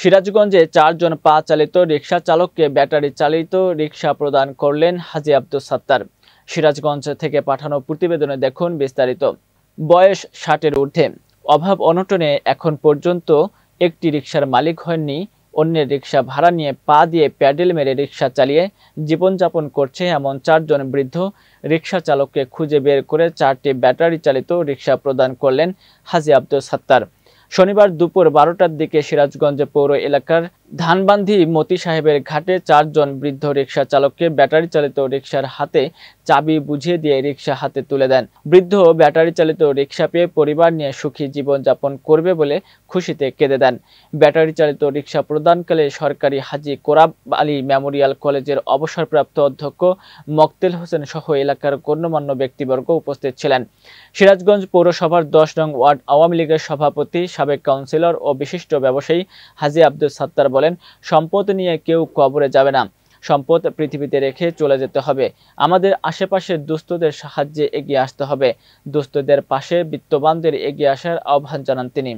সিরাজগঞ্জে চারজন পা চালিত রিক্সা চালককে ব্যাটারি চালিত রিক্সা প্রদান করলেন হাজি আব্দুল সাত্তার সিরাজগঞ্জ থেকে পাঠানো প্রতিবেদনে দেখুন বিস্তারিত বয়স ষাটের ঊর্ধ্বে অভাব অনটনে এখন পর্যন্ত একটি রিক্সার মালিক হয়নি অন্যের রিক্সা ভাড়া নিয়ে পা দিয়ে প্যাডেল মেরে রিক্সা চালিয়ে জীবনযাপন করছে এমন চারজন বৃদ্ধ রিক্সা চালককে খুঁজে বের করে চারটি ব্যাটারি চালিত রিক্সা প্রদান করলেন হাজি আব্দুল সাত্তার শনিবার দুপুর বারোটার দিকে সিরাজগঞ্জ পৌর এলাকার ধানবান্ধি মতি সাহেবের ঘাটে চারজন বৃদ্ধ রিক্সা চালককে ব্যাটারি চালিত রিক্সার হাতে চাবি বুঝিয়ে দিয়ে রিক্সা হাতে তুলে দেন বৃদ্ধ ব্যাটারি চালিত রিক্সা পেয়ে পরিবার নিয়ে সুখী জীবনযাপন করবে বলে খুশিতে কেঁদে দেন ব্যাটারি চালিত রিক্সা প্রদানকালে সরকারি হাজি কোরাব আলী মেমোরিয়াল কলেজের অবসরপ্রাপ্ত অধ্যক্ষ মকতেল হোসেন সহ এলাকার গণ্যমান্য ব্যক্তিবর্গ উপস্থিত ছিলেন সিরাজগঞ্জ পৌরসভার দশ নং ওয়ার্ড আওয়ামী লীগের সভাপতি সাবেক কাউন্সিলর ও বিশিষ্ট ব্যবসায়ী হাজি আব্দুল সাত্তার বলেন সম্পদ নিয়ে কেউ কবরে যাবে না সম্পদ পৃথিবীতে রেখে চলে যেতে হবে আমাদের আশেপাশে দুস্থদের সাহায্যে এগিয়ে আসতে হবে দুস্থদের পাশে বিত্তবানদের এগিয়ে আসার আহ্বান জানান তিনি